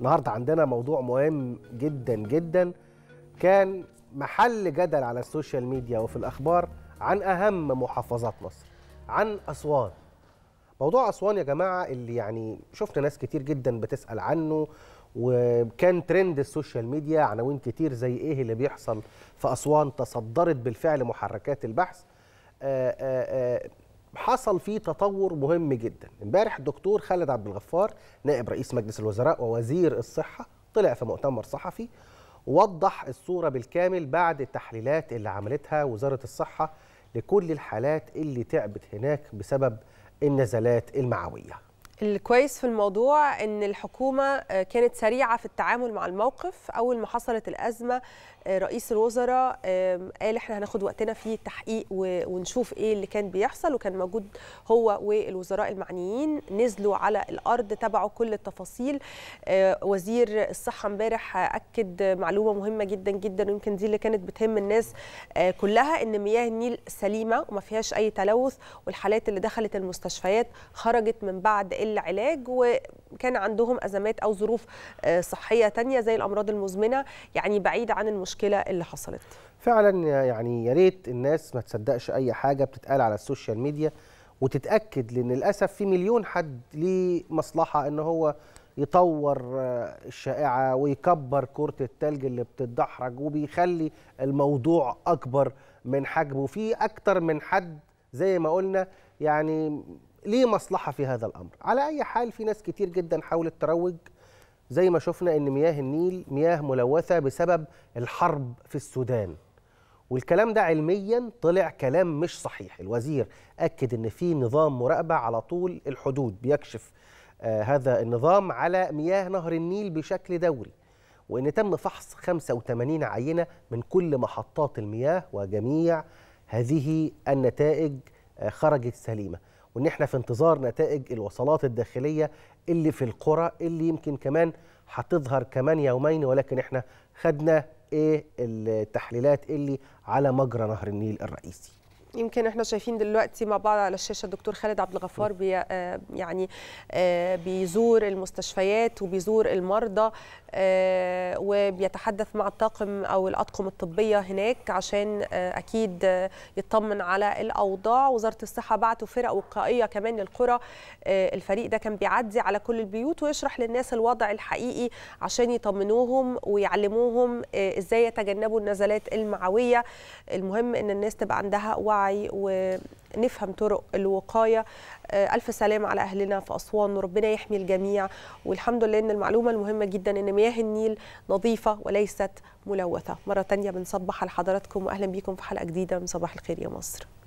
النهارده عندنا موضوع مهم جدا جدا كان محل جدل على السوشيال ميديا وفي الاخبار عن اهم محافظات مصر عن اسوان موضوع اسوان يا جماعه اللي يعني شفنا ناس كتير جدا بتسال عنه وكان ترند السوشيال ميديا عناوين كتير زي ايه اللي بيحصل في اسوان تصدرت بالفعل محركات البحث آآ آه، آآ آه، آه، حصل فيه تطور مهم جدا امبارح الدكتور خالد عبد الغفار نائب رئيس مجلس الوزراء ووزير الصحة طلع في مؤتمر صحفي وضح الصورة بالكامل بعد التحليلات اللي عملتها وزارة الصحة لكل الحالات اللي تعبت هناك بسبب النزلات المعوية الكويس في الموضوع ان الحكومه آه، كانت سريعه في التعامل مع الموقف اول ما حصلت الازمه آه، رئيس الوزراء قال احنا هناخد وقتنا في التحقيق ونشوف ايه اللي كان بيحصل وكان موجود هو والوزراء المعنيين نزلوا على الارض تبعوا كل التفاصيل آه، وزير الصحه امبارح اكد معلومه مهمه جدا جدا ويمكن دي اللي كانت بتهم الناس كلها ان مياه النيل سليمه وما فيهاش اي تلوث والحالات اللي دخلت المستشفيات خرجت من بعد العلاج وكان عندهم أزمات أو ظروف آه، صحية تانية زي الأمراض المزمنة يعني بعيد عن المشكلة اللي حصلت فعلا يعني يا ريت الناس ما تصدقش أي حاجة بتتقال على السوشيال ميديا وتتأكد لأن للأسف في مليون حد ليه مصلحة إن هو يطور آه، الشائعة ويكبر كرة التلج اللي بتتدحرج وبيخلي الموضوع أكبر من حجمه في أكتر من حد زي ما قلنا يعني ليه مصلحه في هذا الامر على اي حال في ناس كتير جدا حاولت تروج زي ما شفنا ان مياه النيل مياه ملوثه بسبب الحرب في السودان والكلام ده علميا طلع كلام مش صحيح الوزير اكد ان في نظام مراقبه على طول الحدود بيكشف آه هذا النظام على مياه نهر النيل بشكل دوري وان تم فحص 85 عينه من كل محطات المياه وجميع هذه النتائج آه خرجت سليمه وان احنا في انتظار نتائج الوصلات الداخليه اللي في القرى اللي يمكن كمان هتظهر كمان يومين ولكن احنا خدنا ايه التحليلات اللي على مجرى نهر النيل الرئيسي يمكن احنا شايفين دلوقتي مع بعض على الشاشه الدكتور خالد عبد الغفار بي آه، يعني آه، بيزور المستشفيات وبيزور المرضى آه، وبيتحدث مع الطاقم او الاطقم الطبيه هناك عشان اكيد يطمن على الاوضاع وزاره الصحه بعتوا فرق وقائيه كمان للقرى الفريق ده كان بيعدي على كل البيوت ويشرح للناس الوضع الحقيقي عشان يطمنوهم ويعلموهم ازاي يتجنبوا النزلات المعويه المهم ان الناس تبقى عندها وعي الوعي ونفهم طرق الوقايه آه، الف سلام على اهلنا في اسوان وربنا يحمي الجميع والحمد لله ان المعلومه المهمه جدا ان مياه النيل نظيفه وليست ملوثه مره ثانيه بنصبح على حضراتكم واهلا بيكم في حلقه جديده من صباح الخير يا مصر